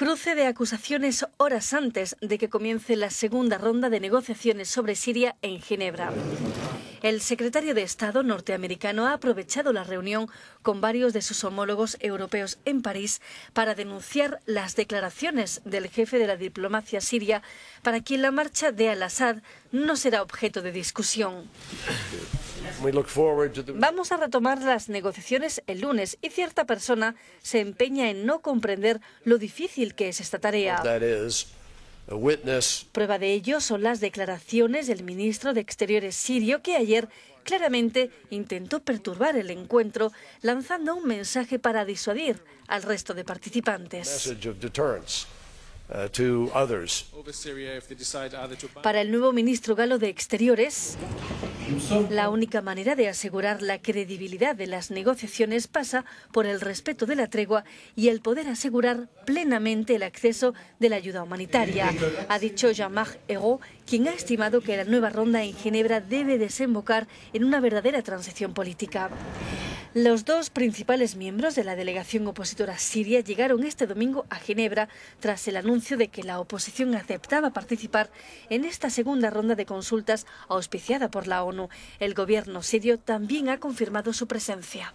Cruce de acusaciones horas antes de que comience la segunda ronda de negociaciones sobre Siria en Ginebra. El secretario de Estado norteamericano ha aprovechado la reunión con varios de sus homólogos europeos en París para denunciar las declaraciones del jefe de la diplomacia siria, para quien la marcha de al-Assad no será objeto de discusión. Vamos a retomar las negociaciones el lunes y cierta persona se empeña en no comprender lo difícil que es esta tarea. Prueba de ello son las declaraciones del ministro de Exteriores sirio que ayer claramente intentó perturbar el encuentro lanzando un mensaje para disuadir al resto de participantes. Para el nuevo ministro galo de Exteriores, la única manera de asegurar la credibilidad de las negociaciones pasa por el respeto de la tregua y el poder asegurar plenamente el acceso de la ayuda humanitaria, ha dicho Jean-Marc quien ha estimado que la nueva ronda en Ginebra debe desembocar en una verdadera transición política. Los dos principales miembros de la delegación opositora siria llegaron este domingo a Ginebra tras el anuncio de que la oposición aceptaba participar en esta segunda ronda de consultas auspiciada por la ONU. El gobierno sirio también ha confirmado su presencia.